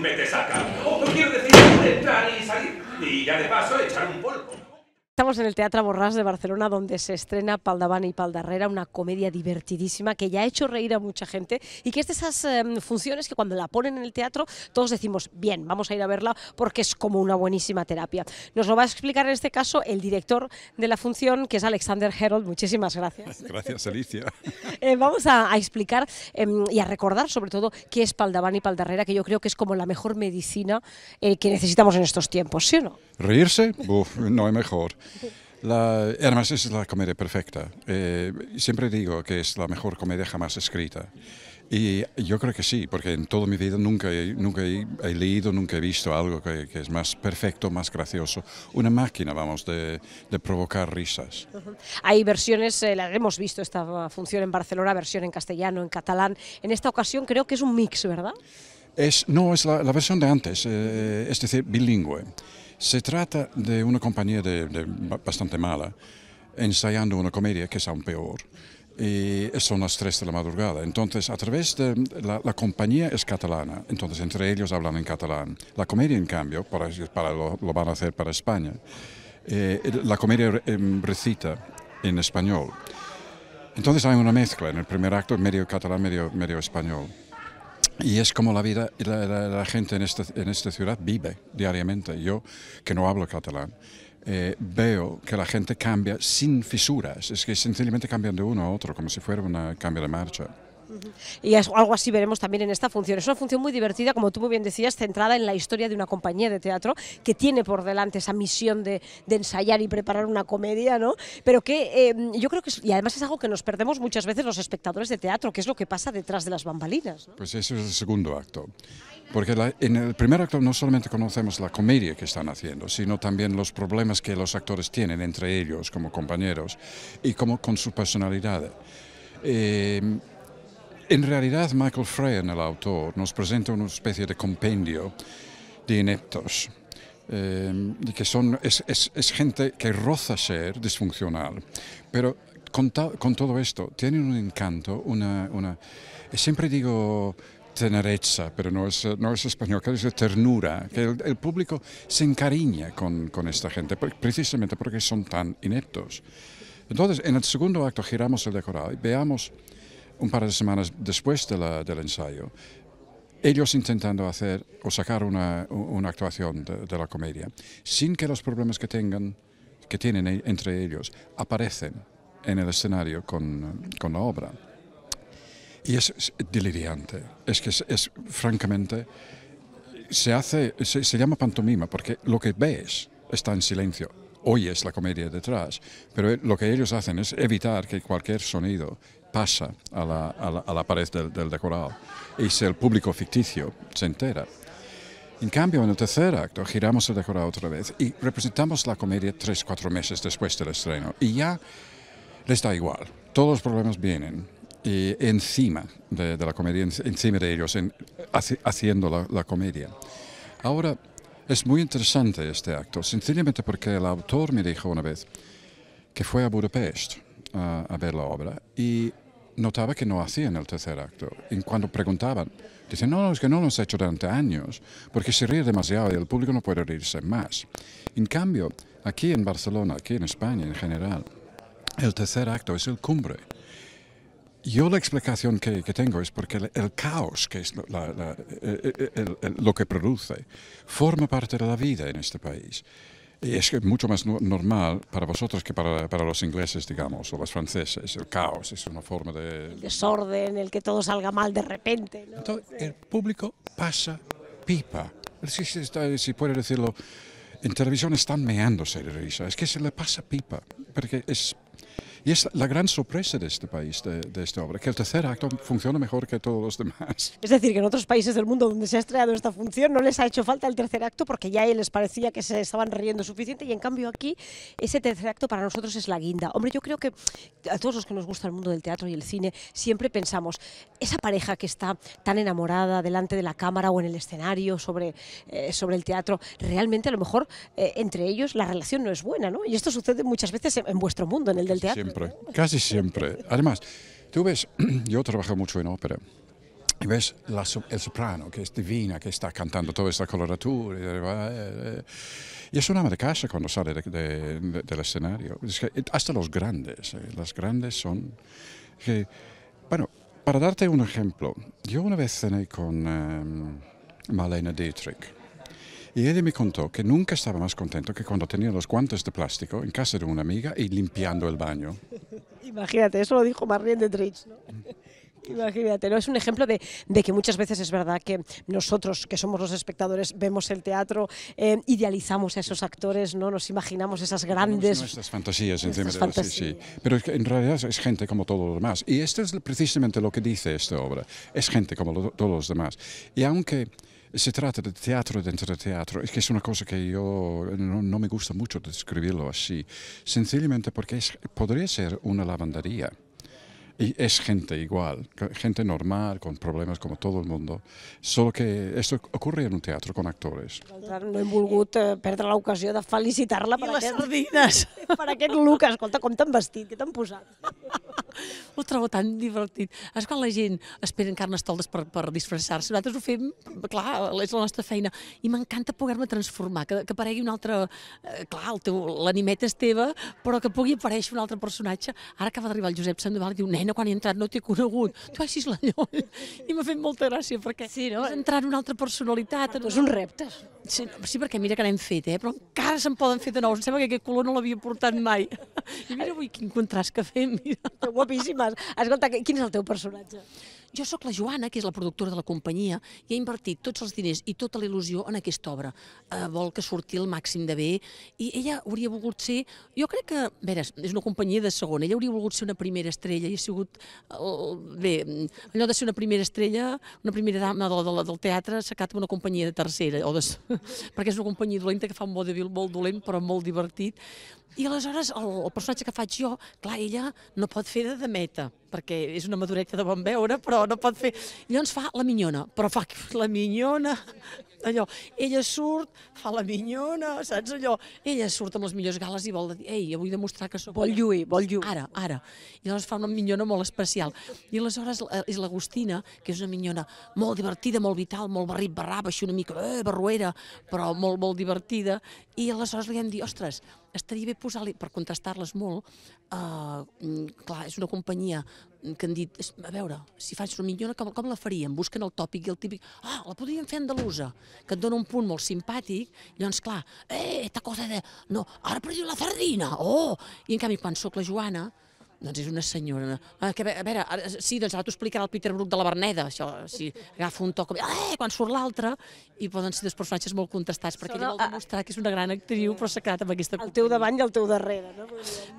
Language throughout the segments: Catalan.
me metes saca No quiero decir entrar y salir. Y ya de paso echar un Estamos en el Teatro Borràs de Barcelona, donde se estrena Pal y Paldarrera, una comedia divertidísima que ya ha hecho reír a mucha gente y que es de esas em, funciones que cuando la ponen en el teatro todos decimos, bien, vamos a ir a verla porque es como una buenísima terapia. Nos lo va a explicar en este caso el director de la función, que es Alexander Herold. Muchísimas gracias. Gracias, Alicia. Eh, vamos a, explicar em, y a recordar sobre todo qué es Pal y Paldarrera, que yo creo que es como la mejor medicina eh, que necesitamos en estos tiempos, ¿sí o no? Reírse, no hay mejor. La, además es la comedia perfecta. Eh, siempre digo que es la mejor comedia jamás escrita. Y yo creo que sí, porque en toda mi vida nunca, he, leído, nunca he visto algo que, es más perfecto, más gracioso. Una máquina, vamos, de, provocar risas. Hay versiones, eh, la hemos visto esta función en Barcelona, versión en castellano, en catalán. En esta ocasión creo que es un mix, ¿verdad? Es, no, es la, versión de antes, eh, es decir, bilingüe. Se trata de una compañía de, bastante mala, ensayando una comedia que es aún peor. Y son las tres de la madrugada. Entonces, a través de la, compañía es catalana, entonces entre ellos hablan en catalán. La comedia, en cambio, para, para lo, van a hacer para España, eh, la comedia em, recita en español. Entonces hay una mezcla en el primer acto, medio catalán, medio español. Y es como la vida, la, la, gente en, esta ciudad vive diariamente. Yo, que no hablo catalán, eh, veo que la gente cambia sin fisuras, es que sencillamente cambian de uno a otro, como si fuera un cambio de marcha. Y algo así veremos también en esta función. Es una función muy divertida, como tú muy bien decías, centrada en la historia de una compañía de teatro que tiene por delante esa misión de, ensayar y preparar una comedia, ¿no? Pero que em, yo creo que, y además es algo que nos perdemos muchas veces los espectadores de teatro, que es lo que pasa detrás de las bambalinas. Pues ese es el segundo acto. Porque en el primer acto no solamente conocemos la comedia que están haciendo, sino también los problemas que los actores tienen entre ellos como compañeros y como con su personalidad. Em, en realidad, Michael Freyen, el autor, nos presenta una especie de compendio de ineptos, em, que son, es, gente que roza ser disfuncional, pero con, todo esto tienen un encanto, una, una siempre digo tenereza, pero no es, no es español, que es ternura, que el, público se encariña con, con, esta gente, precisamente porque son tan ineptos. Entonces, en el segundo acto giramos el decorado y veamos un par de semanas después de del ensayo, ellos intentando hacer o sacar una, actuación de, la comedia, sin que los problemas que tengan, que tienen e-, entre ellos, aparecen en el escenario con, la obra. Y es, delirante, es que es, francamente, se hace, se, se llama pantomima, porque lo que ves está en silencio, oyes la comedia detrás, pero lo que ellos hacen es evitar que cualquier sonido pasa a la, a la, pared del, decorado. Y si el público ficticio se entera. En cambio, en el tercer acto giramos el decorado otra vez y representamos la comedia tres, cuatro meses después del estreno. Y ya les da igual. Todos los problemas vienen y eh, encima de, la comedia, encima de ellos, en, haciendo la, comedia. Ahora, es muy interesante este acto, sencillamente porque el autor me dijo una vez que fue a Budapest a, a ver la obra y notaba que no hacían el tercer acto. Y cuando preguntaban, dicen, no, es que no lo hemos hecho durante años, porque se ríe demasiado y el público no puede reírse más. En cambio, aquí en Barcelona, aquí en España en general, el tercer acto es el cumbre. Yo la explicación que, tengo es porque el, caos, que es eh, eh, eh, lo que produce, forma parte de la vida en este país. Eh, es que mucho más normal para vosotros que para, los ingleses, digamos, o los franceses. El caos es una forma de... El desorden, el que todo salga mal de repente. Entonces, el público pasa pipa. Si, puede decirlo, en televisión están meándose de risa. Es que se le pasa pipa, porque es y es la gran sorpresa de este país, de, esta obra, que el tercer acto funciona mejor que todos los demás. Es decir, que en otros países del mundo donde se ha estrenado esta función no les ha hecho falta el tercer acto porque ya les parecía que se estaban riendo suficiente y en cambio aquí ese tercer acto para nosotros es la guinda. Hombre, yo creo que a todos los que nos gusta el mundo del teatro y el cine siempre pensamos, esa pareja que está tan enamorada delante de la cámara o en el escenario sobre, eh, sobre el teatro, realmente a lo mejor eh, entre ellos la relación no es buena, ¿no? Y esto sucede muchas veces en, vuestro mundo, en el del teatro casi siempre. Además, tú ves, yo trabajo mucho en ópera. Y ves el soprano, que es divina, que está cantando toda esta coloratura. Y eh, eh, es un ama de casa cuando sale del escenario. hasta los grandes, eh, las grandes son... Que, bueno, para darte un ejemplo, yo una vez cené con em, Malena Dietrich y ella me contó que nunca estaba más contento que cuando tenía los guantes de plástico en casa de una amiga y limpiando el baño. Imagínate, eso lo dijo Marlene de Trich, ¿no? Imagínate, ¿no? Es un ejemplo de, que muchas veces es verdad que nosotros, que somos los espectadores, vemos el teatro, eh, idealizamos a esos actores, ¿no? Nos imaginamos esas grandes... Nuestras fantasías encima de Pero en realidad es gente como todos los demás. Y esto es precisamente lo que dice esta obra. Es gente como todos los demás. Y aunque Si tratta del teatro dentro del teatro, che è una cosa che io non, non mi gusta molto descriverlo così, sencillamente perché potrebbe essere una lavanderia. Y es gente igual, gente normal, con problemas como todo el mundo, solo que esto ocurre en un teatro con actores. no hem volgut eh, perdre l'ocasió de felicitar-la per, aquest, sardines. per aquest look. Escolta, com t'han vestit, què t'han posat. Ho trobo tan divertit. És quan la gent espera carnestoltes per, per disfressar-se. Nosaltres ho fem, clar, és la nostra feina. I m'encanta poder-me transformar, que, que aparegui un altre... Eh, clar, l'animeta és teva, però que pugui aparèixer un altre personatge. Ara acaba d'arribar el Josep Sandoval i diu, nena, quan he entrat no t'he conegut. Tu aixís la lloll. I m'ha fet molta gràcia, perquè sí, no? és entrar en una altra personalitat. Però és un repte. Sí, sí, perquè mira que n'hem fet, eh? però encara se'n poden fer de nous. Em sembla que aquest color no l'havia portat mai. I mira avui quin contrast que fem. Mira. Guapíssimes. Escolta, quin és el teu personatge? Jo sóc la Joana, que és la productora de la companyia, i he invertit tots els diners i tota la il·lusió en aquesta obra. Eh, vol que surti el màxim de bé, i ella hauria volgut ser... Jo crec que, a veure, és una companyia de segona, ella hauria volgut ser una primera estrella, i ha sigut... Eh, bé, allò de ser una primera estrella, una primera dama del, del teatre, s'ha quedat una companyia de tercera, o de, perquè és una companyia dolenta que fa un vodevil molt dolent, però molt divertit, i aleshores el, el personatge que faig jo, clar, ella no pot fer de, de meta, perquè és una madureta de bon veure, però però no pot fer... Llavors fa la minyona, però fa la minyona, allò, ella surt, fa la minyona, saps allò? Ella surt amb les millors gales i vol dir, ei, jo vull demostrar que sóc... Vol lluir, vol lluir. Ara, ara. I llavors fa una minyona molt especial. I aleshores eh, és l'Agustina, que és una minyona molt divertida, molt vital, molt barrit barrava, així una mica, eh, barruera, però molt, molt divertida. I aleshores li hem dit, ostres, estaria bé posar-li, per contestar-les molt, uh, clar, és una companyia que han dit, a veure, si faig una minyona, com, com la faríem? Busquen el tòpic i el típic, ah, la podríem fer andalusa, que et dona un punt molt simpàtic, llavors, clar, eh, esta cosa de, no, ara dir la sardina, oh! I en canvi, quan sóc la Joana, doncs és una senyora. Ah, que, a veure, ara, sí, doncs ara t'ho explicarà el Peter Brook de la Berneda, això, si agafa un toc, Eh, quan surt l'altre! I poden ser dos personatges molt contestats, perquè Sona... ella vol demostrar que és una gran actriu, però s'ha quedat amb aquesta... El teu davant i el teu darrere, no?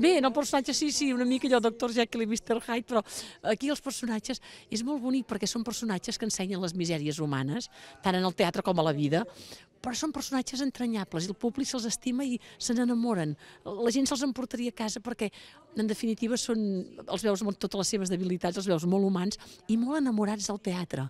Bé, en el personatge sí, sí, una mica allò Dr. Jekyll i Mr. Hyde, però aquí els personatges és molt bonic perquè són personatges que ensenyen les misèries humanes, tant en el teatre com a la vida, però són personatges entranyables i el públic se'ls estima i se n'enamoren. La gent se'ls emportaria a casa perquè, en definitiva, són, els veus amb totes les seves debilitats, els veus molt humans i molt enamorats del teatre.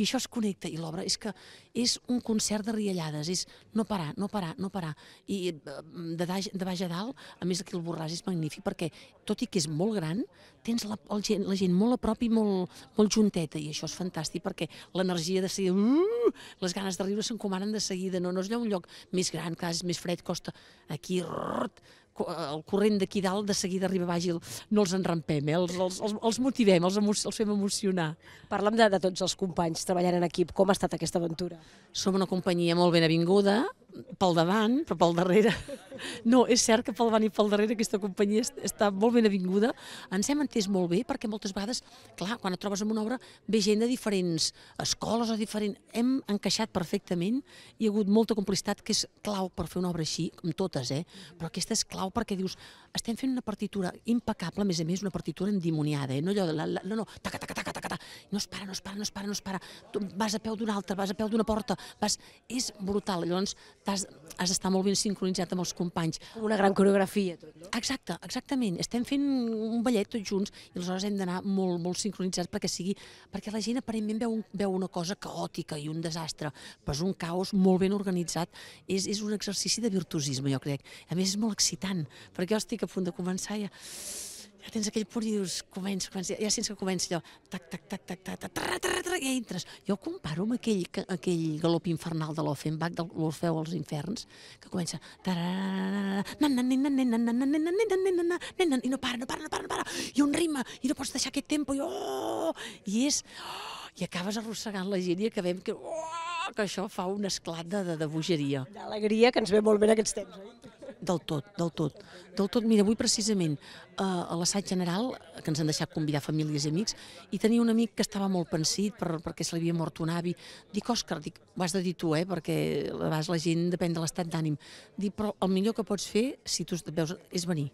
I això es connecta, i l'obra és que és un concert de riallades, és no parar, no parar, no parar. I eh, de, daix, de baix a dalt, a més que el Borràs és magnífic perquè, tot i que és molt gran, tens la, el gent, la gent molt a prop i molt, molt junteta, i això és fantàstic perquè l'energia de ser... Uh, les ganes de riure s'encomanen de seguida, no, no és un lloc més gran, clar, és més fred, costa. Aquí, rrrt, Eh, el corrent d'aquí dalt de seguida arriba baix i no els enrampem, eh? els, els, els, els motivem, els, emo, els fem emocionar. Parlem de, de tots els companys treballant en equip. Com ha estat aquesta aventura? Som una companyia molt ben avinguda, pel davant, però pel darrere... No, és cert que pel davant i pel darrere aquesta companyia està molt ben avinguda. Ens hem entès molt bé perquè moltes vegades, clar, quan et trobes en una obra ve gent de diferents escoles o diferent... Hem encaixat perfectament, hi ha hagut molta complicitat que és clau per fer una obra així, com totes, eh? Però aquesta és clau molt perquè dius, estem fent una partitura impecable, a més a més, una partitura endimoniada, eh? no allò de la, la, no, no, taca, taca, taca, taca, no es para, no es para, no es para, no es para, tu vas a peu d'una altra, vas a peu d'una porta, vas... és brutal, llavors has, has d'estar molt ben sincronitzat amb els companys. Com una gran coreografia, tot, no? Exacte, exactament, estem fent un ballet tots junts i aleshores hem d'anar molt, molt sincronitzats perquè sigui, perquè la gent aparentment veu, un, veu una cosa caòtica i un desastre, però és un caos molt ben organitzat, és, és un exercici de virtuosisme, jo crec. A més, és molt excitant, perquè jo estic a punt de començar i ja ja tens aquell punt i dius, comença, comença, ja sense que comença allò, tac, tac, tac, tac, tac, tac, tac, tac, tac, ja entres. Jo comparo amb aquell, que, aquell galop infernal de l'Offenbach, de l'Orfeu als inferns, que comença, i no para, no para, no para, no para, i un ritme, i no pots deixar aquest tempo, i, oh, i és, oh, i acabes arrossegant la gent i acabem que, oh, que això fa un esclat de, de, de bogeria. D'alegria, que ens ve molt bé en aquests temps. Eh? Del tot, del tot. Del tot, mira, avui precisament eh, a l'assaig general, que ens han deixat convidar famílies i amics, i tenia un amic que estava molt pensit per, perquè se li havia mort un avi. Dic, Òscar, dic, ho has de dir tu, eh, perquè a vegades la gent depèn de l'estat d'ànim. Dic, però el millor que pots fer, si tu et veus, és venir.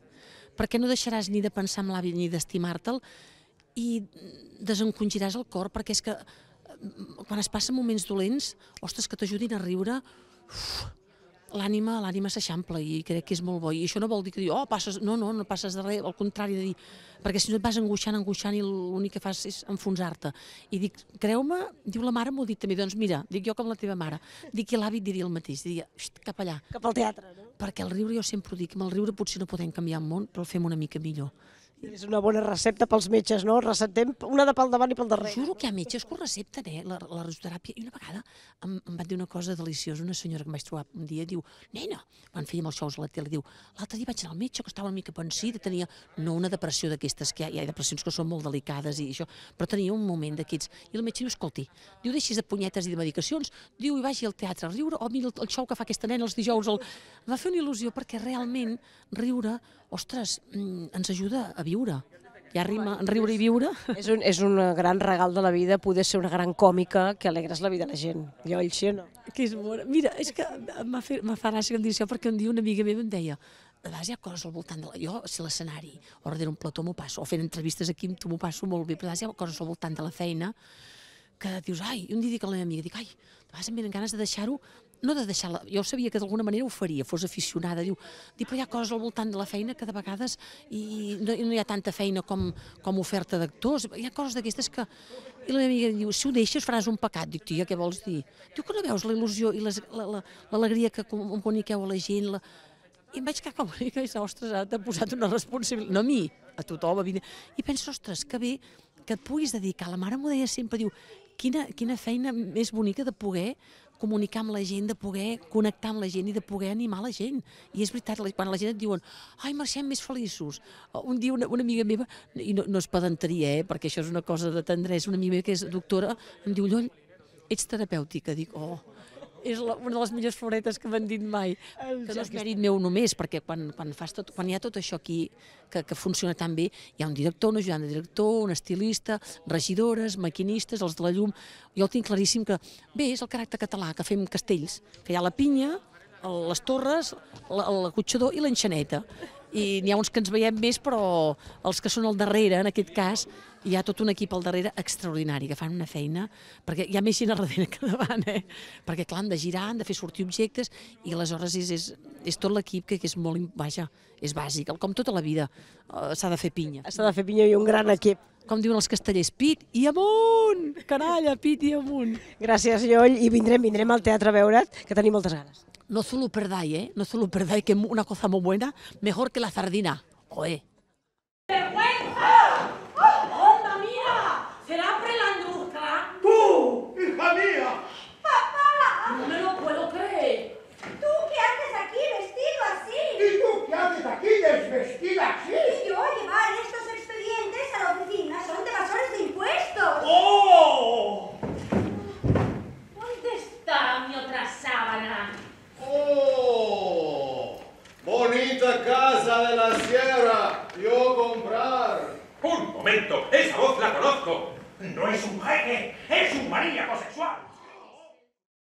Perquè no deixaràs ni de pensar en l'avi ni d'estimar-te'l i desencongiràs el cor, perquè és que eh, quan es passen moments dolents, ostres, que t'ajudin a riure, uf, l'ànima l'ànima s'eixampla i crec que és molt bo. I això no vol dir que dir, oh, passes... No, no, no passes de res, al contrari de dir... Perquè si no et vas angoixant, angoixant i l'únic que fas és enfonsar-te. I dic, creu-me, diu la mare, m'ho dit també, doncs mira, dic jo com la teva mare, dic que l'avi diria el mateix, diria, cap allà. Cap al teatre, no? Perquè el riure jo sempre ho dic, amb el riure potser no podem canviar el món, però el fem una mica millor. És una bona recepta pels metges, no? Receptem una de pel davant i pel darrere. Juro que hi ha metges que ho recepten, eh? La, la risoteràpia. I una vegada em, em van dir una cosa deliciosa. Una senyora que em vaig trobar un dia diu, nena, quan fèiem els shows a la tele, diu, l'altre dia vaig anar al metge que estava una mica pensida, tenia no una depressió d'aquestes, que hi ha, hi ha depressions que són molt delicades i això, però tenia un moment d'aquests. I el metge diu, escolti, diu, deixis de punyetes i de medicacions, diu, i vagi al teatre a riure, o mira el, el show que fa aquesta nena els dijous, el, va fer una il·lusió perquè realment riure, ostres, mm, ens ajuda a viure. Ja rima, riure i viure. És un, és un gran regal de la vida poder ser una gran còmica que alegres la vida de la gent. Jo, ell sí o no? Que és bona. Mira, és que m'ha fa gràcia que em això perquè un dia una amiga meva em deia a vegades hi ha coses al voltant de la... Jo, si l'escenari, o darrere un plató m'ho passo, o fent entrevistes aquí m'ho passo molt bé, però a vegades hi ha coses al voltant de la feina que dius, ai, un dia dic a la meva amiga, dic, ai, de vegades em venen ganes de deixar-ho, no de deixar la... Jo sabia que d'alguna manera ho faria, fos aficionada, diu, diu, però hi ha coses al voltant de la feina que de vegades i no, no hi ha tanta feina com, com oferta d'actors, hi ha coses d'aquestes que... I la meva amiga diu, si ho deixes faràs un pecat. Dic, tia, què vols dir? Diu, que no veus la il·lusió i l'alegria la, la, que comuniqueu a la gent? La... I em vaig quedar com a dir, ostres, t'ha posat una responsabilitat, no a mi, a tothom, vida. I penso, ostres, que bé, que et puguis dedicar. La mare m'ho deia sempre, diu, quina, quina feina més bonica de poder comunicar amb la gent, de poder connectar amb la gent i de poder animar la gent. I és veritat, quan la gent et diuen ai, marxem més feliços, un dia una, una amiga meva, i no, no es pedanteria, eh, perquè això és una cosa de tendresa, una amiga meva que és doctora, em diu, Llull, ets terapèutica? Dic, oh, és la, una de les millors floretes que m'han dit mai. El que no és mèrit meu només, perquè quan, quan, fas tot, quan hi ha tot això aquí que, que funciona tan bé, hi ha un director, un ajudant de director, un estilista, regidores, maquinistes, els de la llum... Jo el tinc claríssim que, bé, és el caràcter català, que fem castells, que hi ha la pinya, les torres, l'acotxador i l'enxaneta. I n'hi ha uns que ens veiem més, però els que són al darrere, en aquest cas, hi ha tot un equip al darrere extraordinari, que fan una feina, perquè hi ha més gent al darrere que davant, eh? perquè clar, han de girar, han de fer sortir objectes, i aleshores és, és, és tot l'equip que, que és molt, vaja, és bàsic, com tota la vida, eh, s'ha de fer pinya. S'ha de fer pinya i un gran equip. Com diuen els castellers, pit i amunt! Canalla, pit i amunt! Gràcies, Lloll, i vindrem, vindrem al teatre a veure't, que tenim moltes ganes. No solo perdai, ¿eh? No solo perdai, que una cosa molt buena, mejor que la sardina. Oe.